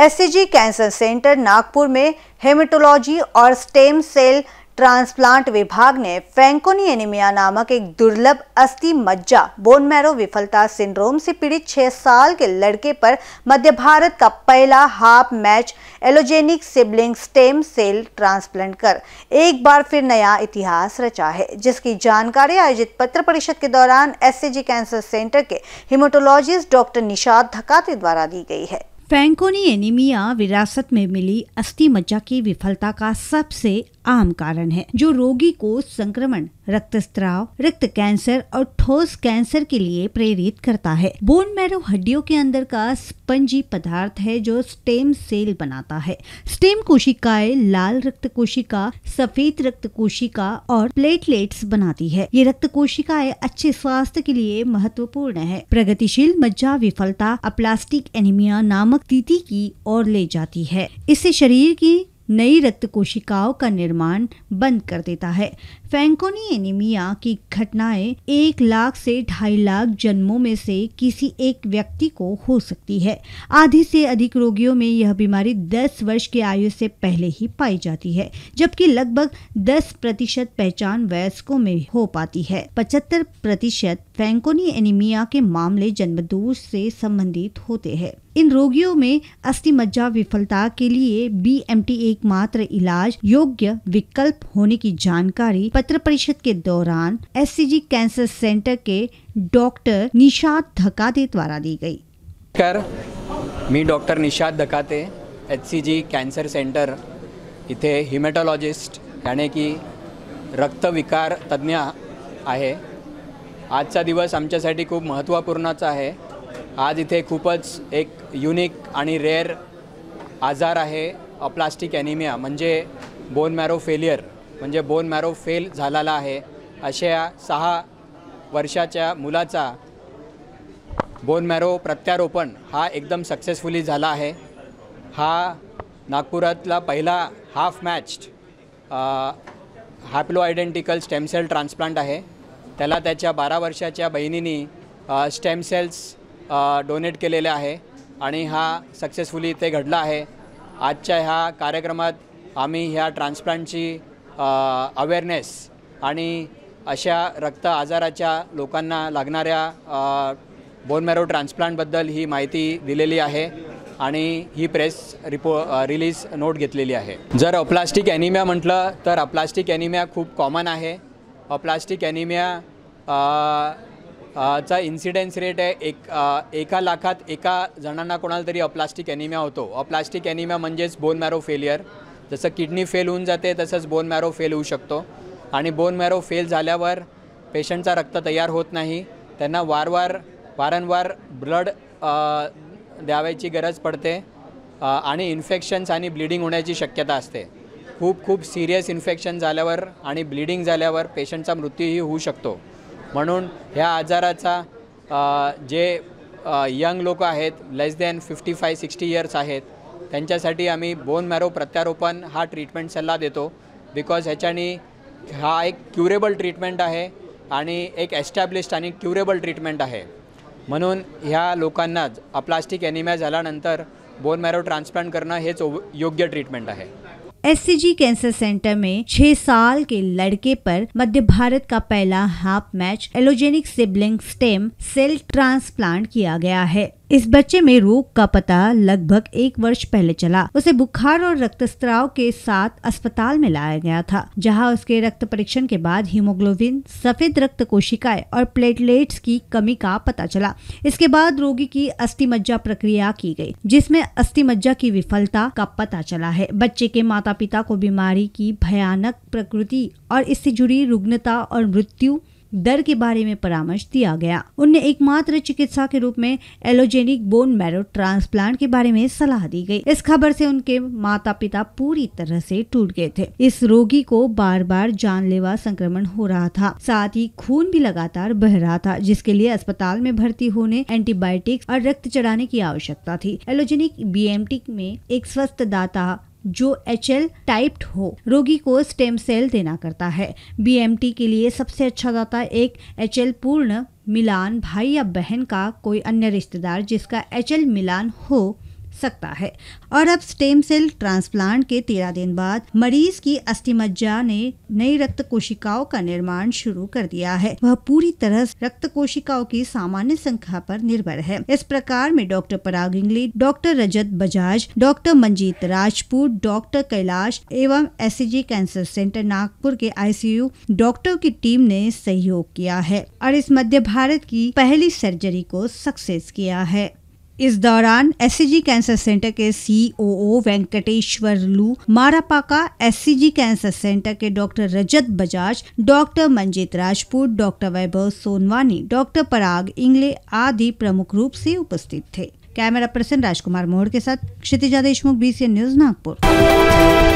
S cancer centre Nagpur में haematology और stem cell transplant विभाग ने फैंकोनी एनीमिया नामक एक दुर्लभ अस्थि मज्जा बोन मैरो विफलता सिंड्रोम से पीड़ित छह साल के लड़के पर मध्य भारत का पहला half match allogeneic sibling stem cell transplant कर एक बार फिर नया इतिहास रचा है जिसकी जानकारी आयोजित पत्र परिषद के दौरान एस कैंसर सेंटर के हिमोटोलॉजिस्ट डॉक्टर निषाद धकाते द्वारा दी गई है फैंकोनी एनीमिया विरासत में मिली अस्थि मज्जा की विफलता का सबसे आम कारण है जो रोगी को संक्रमण रक्तस्राव रक्त कैंसर और ठोस कैंसर के लिए प्रेरित करता है बोन मैरो हड्डियों के अंदर का स्पंजी पदार्थ है जो स्टेम सेल बनाता है स्टेम कोशिकाएं लाल रक्त कोशिका सफेद रक्त कोशिका और प्लेटलेट्स बनाती है ये रक्त कोशिकाएं अच्छे स्वास्थ्य के लिए महत्वपूर्ण है प्रगतिशील मज्जा विफलता अप्लास्टिक एनीमिया नामक स्थिति की ओर ले जाती है इससे शरीर की नई रक्त कोशिकाओं का निर्माण बंद कर देता है फैंकोनी एनीमिया की घटनाएं एक लाख से ढाई लाख जन्मों में से किसी एक व्यक्ति को हो सकती है आधी से अधिक रोगियों में यह बीमारी 10 वर्ष की आयु से पहले ही पाई जाती है जबकि लगभग 10 प्रतिशत पहचान वयस्कों में हो पाती है पचहत्तर प्रतिशत फैंकोनी एनीमिया के मामले जन्मदूर से संबंधित होते हैं इन रोगियों में अस्थि मज्जा विफलता के लिए बी एम टी एकमात्र इलाज योग्य विकल्प होने की जानकारी पत्र परिषद के दौरान एस कैंसर सेंटर के डॉक्टर निषाद धकाते द्वारा दी गई कर मी doctor Nishad Dhakate H cancer centre इथे हिमॅटॉलॉजिस्ट याने की तज्ञ है आज का दिवस आम खूब महत्वपूर्ण है आज इथे खूपच एक युनिक आणि रेअर आजार आहे अप्लास्टिक ॲनिमिया म्हणजे बोन मॅरो फेलियर म्हणजे बोन मॅरो फेल झालेला आहे अशा सहा वर्षाच्या मुलाचा बोन मॅरो प्रत्यारोपण हा एकदम सक्सेसफुली झाला आहे हा नागपुरातला पहिला half matched haploidentical cell transplant आहे त्याला त्याच्या बारा वर्षाच्या बहिणीनी सेल्स डोनेट केलेले आहे आणि हा सक्सेसफुली इथे घडला आहे आजच्या ह्या कार्यक्रमात आम्ही ह्या ट्रान्सप्लांटची अवेअरनेस आणि अशा रक्त आजाराच्या लोकांना लागणाऱ्या बोन मॅरो ट्रान्सप्लांटबद्दल ही माहिती दिलेली आहे आणि ही प्रेस रिपो रिलीज नोट घेतलेली आहे जर अप्लास्टिक ॲनिमिया म्हटलं तर अप्लास्टिक ॲनिमिया खूप कॉमन आहे अप्लास्टिक ॲनिमिया चा इन्सिडेन्स रेट आहे एक एका लाखात एका जणांना कोणाला तरी अप्लास्टिक ॲनिमिया होतो अप्लास्टिक ॲनिमिया म्हणजेच बोन मॅरो फेलियर जसं किडनी फेल होऊन जाते तसंच बोन मॅरो फेल होऊ शकतो आणि बोन मॅरो फेल झाल्यावर पेशंटचा रक्त तयार होत नाही त्यांना वारवार वारंवार ब्लड द्यावायची गरज पडते आणि इन्फेक्शन्स आणि ब्लिडिंग होण्याची शक्यता असते खूप खूप सिरियस इन्फेक्शन झाल्यावर आणि ब्लिडिंग झाल्यावर पेशंटचा मृत्यूही होऊ शकतो म्हणून ह्या आजाराचा जे यंग लोक आहेत less than fifty five sixty years आहेत त्यांच्यासाठी आम्ही बोन मॅरो प्रत्यारोपण हा ट्रीटमेंट सल्ला देतो बिकॉज ह्याच्याने हा एक क्युरेबल ट्रीटमेंट आहे आणि एक एस्टॅब्लिश्ड आणि क्युरेबल ट्रीटमेंट आहे म्हणून ह्या लोकांनाच अप्लास्टिक ॲनिमिया झाल्यानंतर बोन मॅरो ट्रान्सप्लांट करणं हेच योग्य ट्रीटमेंट आहे एस कैंसर सेंटर में छह साल के लड़के पर मध्य भारत का पहला half match allogeneic sibling stem cell transplant किया गया है इस बच्चे में रोग का पता लगभग एक वर्ष पहले चला उसे बुखार और रक्तस्राव के साथ अस्पताल में लाया गया था जहां उसके रक्त परीक्षण के बाद हीमोग्लोबिन सफेद रक्त कोशिकाएं और प्लेटलेट्स की कमी का पता चला इसके बाद रोगी की अस्थि मज्जा प्रक्रिया की गई जिसमें अस्थि मज्जा की विफलता का पता चला है बच्चे के माता पिता को बीमारी की भयानक प्रकृति और इससे जुड़ी रुग्णता और मृत्यु दर के बारे में परामर्श दिया गया उन्हें एकमात्र चिकित्सा के रूप में एलोजेनिक बोन मैरो ट्रांसप्लांट के बारे में सलाह दी गई इस खबर से उनके माता पिता पूरी तरह से टूट गए थे इस रोगी को बार बार जानलेवा संक्रमण हो रहा था साथ ही खून भी लगातार बह रहा था जिसके लिए अस्पताल में भर्ती होने एंटीबायोटिक्स और रक्त चढ़ाने की आवश्यकता थी एलोजेनिक बी में एक स्वस्थ दाता जो एच एल टाइप्ड हो रोगी को स्टेम सेल देना करता है बी के लिए सबसे अच्छा दाता एक एच एल पूर्ण मिलान भाई या बहन का कोई अन्य रिश्तेदार जिसका एच एल मिलान हो सकता है और अब स्टेम सेल ट्रांसप्लांट के तेरह दिन बाद मरीज की मज्जा ने नई रक्त कोशिकाओं का निर्माण शुरू कर दिया है वह पूरी तरह रक्त कोशिकाओं की सामान्य संख्या पर निर्भर है इस प्रकार में doctor Parag Ingli doctor Rajat Bajaj doctor Manjeet Rajput doctor Kailash एवं एस कैंसर सेंटर नागपुर के आईसीयू डॉक्टर की टीम ने सहयोग किया है और इस मध्य भारत की पहली सर्जरी को सक्सेस किया है इस दौरान एस कैंसर सेंटर के COO Venkateshwarlu Marapaka S cancer centre के doctor Rajat Bajaj doctor Manjit Rajput doctor Vaibhav Sonwani doctor Parag Ingle आदि प्रमुख रूप से उपस्थित थे कैमरा पर्सन राजकुमार मोहड़ के साथ क्षितिजा देशमुख बीसीएन न्यूज नागपुर